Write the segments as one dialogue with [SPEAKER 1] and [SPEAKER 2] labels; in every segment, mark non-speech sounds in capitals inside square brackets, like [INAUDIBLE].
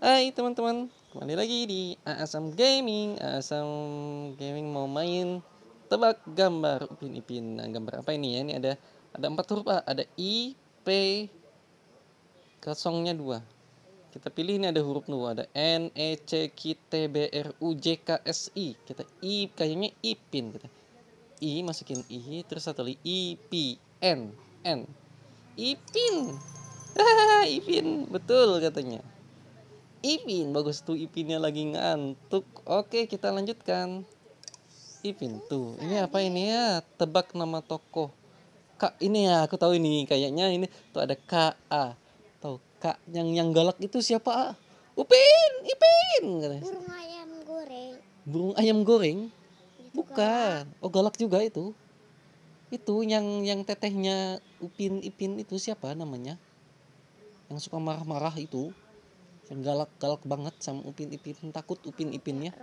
[SPEAKER 1] Hai teman-teman, kembali lagi di Asam Gaming. Asam Gaming mau main tebak gambar Upin Ipin. Nah, gambar apa ini ya? Ini ada ada empat huruf A, ada I, P, kosongnya dua. Kita pilih ini ada huruf dua, ada N, E, C, K, T, B, R, U, J, K, S, I. Kita I, kayaknya Ipin kita. I masukin I, terus satu lagi I, P, N, N. Ipin. [LAUGHS] Ipin, betul katanya. Ipin bagus tuh Ipinnya lagi ngantuk oke kita lanjutkan Ipin tuh ini apa ini ya tebak nama toko Kak ini ya aku tahu ini kayaknya ini tuh ada KA tahu Kak yang yang galak itu siapa A? Upin Ipin burung ayam goreng burung ayam goreng bukan oh galak juga itu itu yang yang tetehnya Upin Ipin itu siapa namanya yang suka marah-marah itu Kan galak galak banget sama upin ipin takut upin ipinnya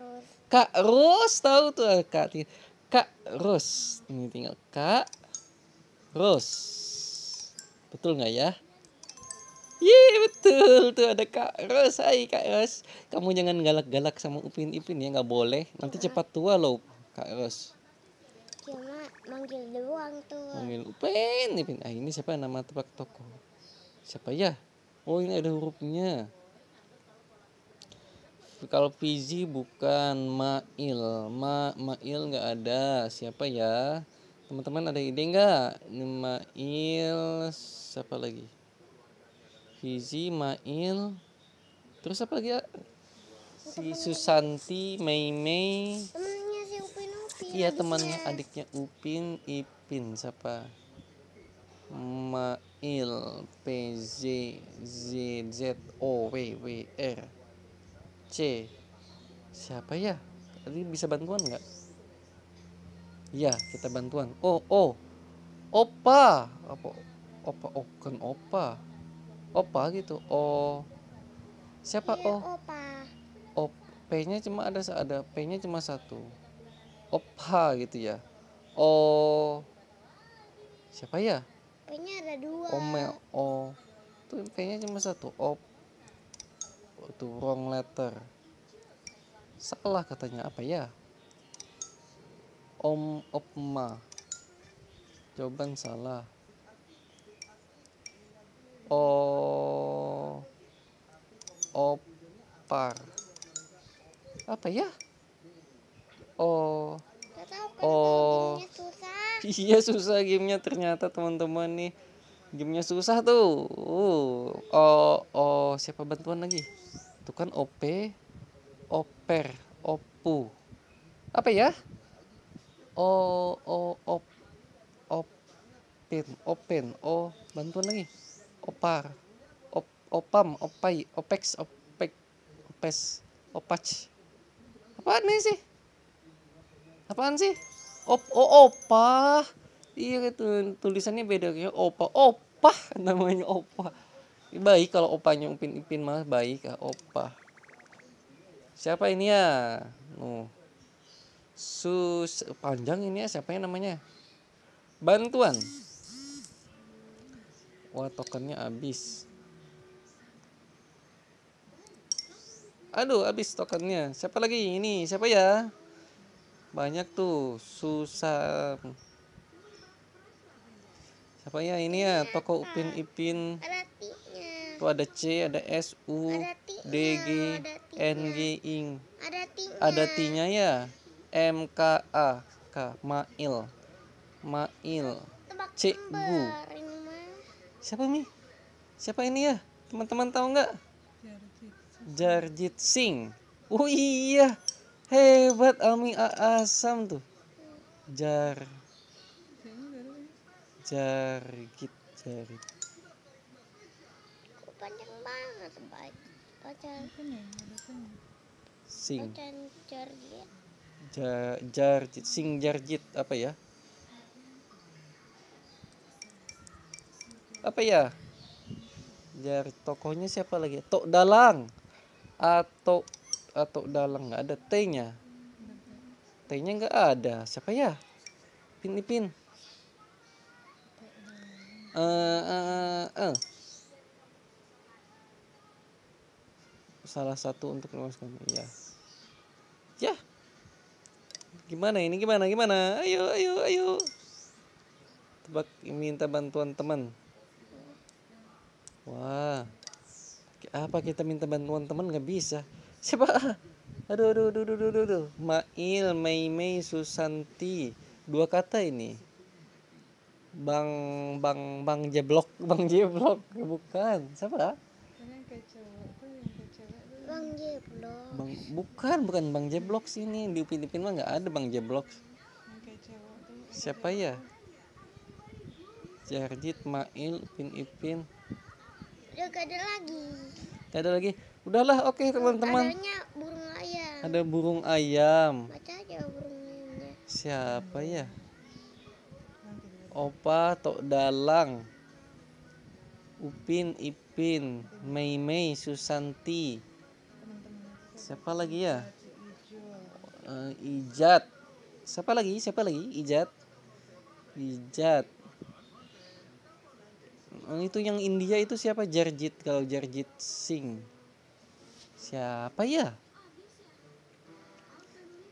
[SPEAKER 1] kak Rus tahu tuh eh, kak kak Rus ini tinggal kak Rus betul nggak ya Iya betul tuh ada Kak Rus, Hai Kak Rus, Kamu jangan galak-galak sama Upin Ipin ya nggak boleh Nanti cepat tua loh Kak Rus Cuma manggil doang tuh Manggil Upin Ipin Ah ini siapa nama tempat toko Siapa ya Oh ini ada hurufnya kalau Fizi bukan Mail Ma Mail nggak ada siapa ya teman-teman ada ide nggak Mail siapa lagi Fizi Mail terus apa lagi ya si Susanti Mei Mei temannya si Upin Upin iya temannya adiknya Upin Ipin siapa Mail P Z Z Z O W W R C siapa ya tadi bisa bantuan nggak iya kita bantuan oh oh opa apa opa oh opa opa gitu oh siapa oh opa op p nya cuma ada ada p nya cuma satu opa gitu ya oh siapa ya p nya ada dua Ome oh tuh p nya cuma satu op itu wrong letter salah katanya apa ya om opma jawaban salah o opar apa ya o o [LAUGHS] iya susah gamenya ternyata teman-teman nih gamenya susah tuh oh oh siapa bantuan lagi itu kan op oper opu apa ya o o op open open o bantuan lagi opar op, opam opai opex opek opes opac apa nih sih apaan sih op o opa iya itu tulisannya beda kayak opa opa namanya opa baik kalau opanya upin ipin mah baik ah opa siapa ini ya nuh sus panjang ini ya siapa yang namanya bantuan wah tokennya habis aduh habis tokennya siapa lagi ini siapa ya banyak tuh susah siapa ya ini ya toko upin ipin itu ada C ada S U D G iya, iya. N G ing iya. ada T-nya ya M K A K Mail Mail C Gu siapa nih siapa ini ya teman-teman tahu nggak Jarjit Singh oh iya hebat Ami Asam tuh Jar Jarjit, Jarjit panjang banget pak pacar ya, sing jarjit jarjit sing jarjit apa ya apa ya jar tokohnya siapa lagi ya? tok dalang atau atau dalang nggak ada t nya t nya nggak ada siapa ya pin pin eh uh, uh, uh. salah satu untuk memuaskan ya ya gimana ini gimana gimana ayo ayo ayo tebak minta bantuan teman wah apa kita minta bantuan teman nggak bisa siapa [LAUGHS] aduh aduh aduh aduh aduh, aduh. Mail Mei Mei Susanti dua kata ini Bang Bang Bang Jeblok [LAUGHS] Bang Jeblok bukan siapa? Bang Jeblok. Bang bukan bukan Bang Jeblok sini di Filipina mah nggak ada Bang Jeblok. Siapa ya? Jarjit, Mail Pin Ipin. Udah ada lagi. Gak ada lagi. Udahlah, oke okay, teman-teman. Adanya burung ayam. Ada burung ayam. Baca aja burung Siapa ya? Opa Tok Dalang. Upin Ipin, Mei Mei Susanti, siapa lagi ya uh, Ijat siapa lagi siapa lagi Ijat Ijat uh, itu yang India itu siapa Jarjit kalau Jarjit Singh siapa ya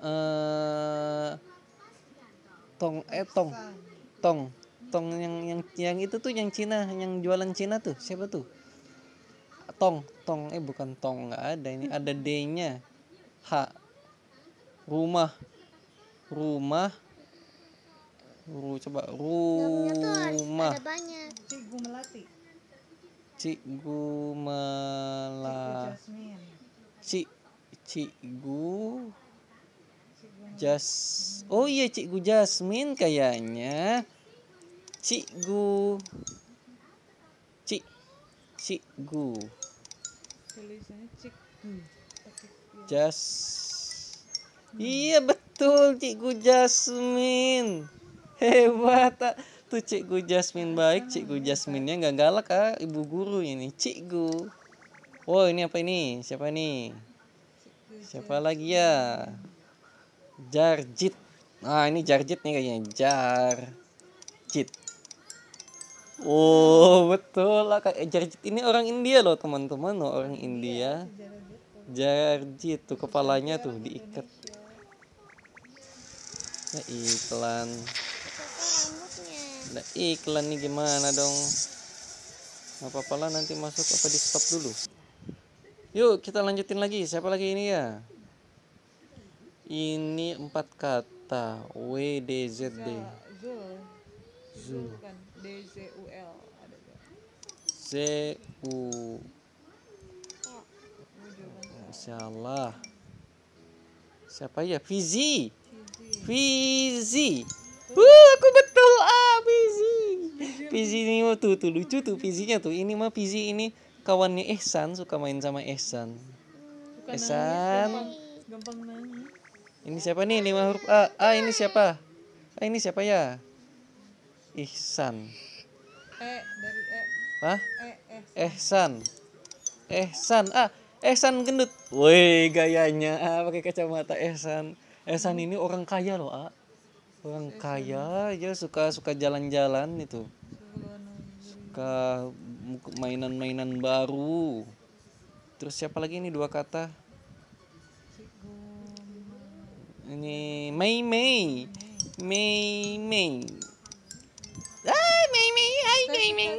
[SPEAKER 1] uh, tong eh tong tong tong yang yang yang itu tuh yang Cina yang jualan Cina tuh siapa tuh tong tong eh bukan tong nggak ada ini ada d-nya h rumah rumah Ru, coba rumah Cikgu Melati Cikgu Melati Cik Cikgu Jas Oh iya Cikgu Jasmine kayaknya Cikgu Cik Cikgu tulisannya cik hmm. iya. jas iya betul cikgu Jasmine hebat tuh cikgu Jasmine baik iya, cikgu iya. Jasminnya nggak galak ah ibu guru ini cikgu wow oh, ini apa ini siapa ini? siapa lagi ya Jarjit nah ini Jarjit nih kayaknya Jarjit Oh betul lah kak eh, Jarjit ini orang India loh teman-teman loh orang iya, India. Jarjit tuh kepalanya tuh diikat. Nah, iklan. Nah, iklan nih gimana dong? Gak apa-apa lah nanti masuk apa di stop dulu. Yuk kita lanjutin lagi. Siapa lagi ini ya? Ini empat kata W D Z D. Zul D Z U L ada Z U Masya oh, Allah Siapa ya? Fizi Fizi Uh, aku betul ah Fizi Fizi ini tuh, tuh lucu tuh Fizinya tuh Ini mah Fizi ini kawannya Ehsan Suka main sama Ehsan
[SPEAKER 2] Ehsan
[SPEAKER 1] gampang, Ini siapa nih? Lima huruf A. A ah, ini siapa? A ah, ini siapa ya? Ihsan. E dari E. Hah? E, e. ehsan. Ehsan. Ah, ihsan gendut. Woi, gayanya ah, pakai kacamata ihsan ihsan ini orang kaya loh, ah. Orang ehsan. kaya aja ya, suka-suka jalan-jalan itu. Suka mainan-mainan baru. Terus siapa lagi ini dua kata? Ini Mei Mei. Mei Mei. Miming.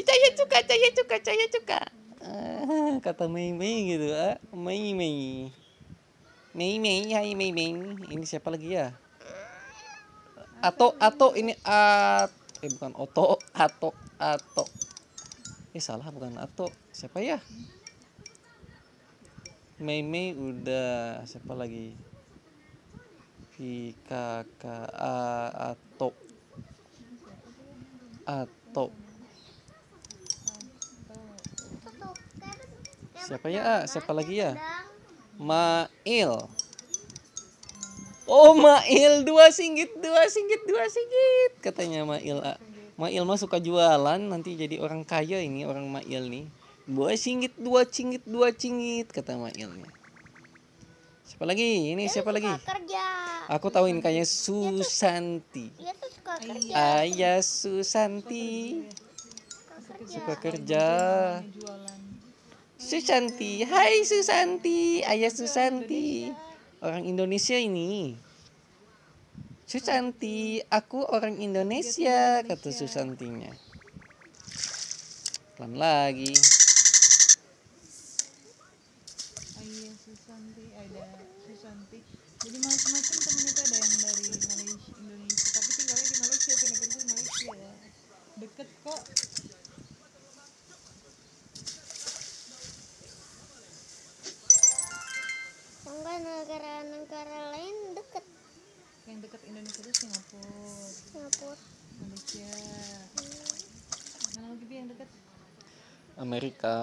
[SPEAKER 1] Caya cuka, caya cuka, caya cuka. Ah, kata miming gitu ah. miming Mei. hai Ini siapa lagi ya? Ato, Ato ini at eh bukan Oto, Ato, Ato. Eh salah bukan Ato. Siapa ya? Mei udah siapa lagi? Vika Ato. at. Toto. siapa ya ah? siapa lagi ya Mail Oh Mail dua singgit dua singgit dua singgit katanya Mail ah. Mail mah suka jualan nanti jadi orang kaya ini orang Mail nih dua singgit dua singgit dua singgit kata Mail Siapa lagi? Ini dia siapa lagi? Kerja. Aku tahu ini kayaknya Susanti. Ayah Susanti. Suka kerja. Susanti. Hai Susanti. Ayah Susanti. Orang Indonesia ini. Susanti, aku orang Indonesia, kata Susantinya. Pelan lagi. Susanti ada Susanti jadi macam-macam temen itu ada yang dari Malaysia Indonesia tapi tinggalnya di Malaysia pindah kerja Malaysia ya deket kok enggak negara-negara lain deket yang deket Indonesia itu Singapura Singapura Malaysia hmm. mana lagi yang deket Amerika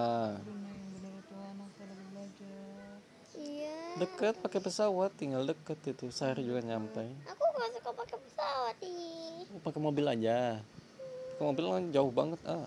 [SPEAKER 1] Deket pakai pesawat, tinggal deket itu. Sehari juga nyampe. Aku gak suka pakai pesawat sih. Pakai mobil aja. Pakai mobil kan jauh banget ah.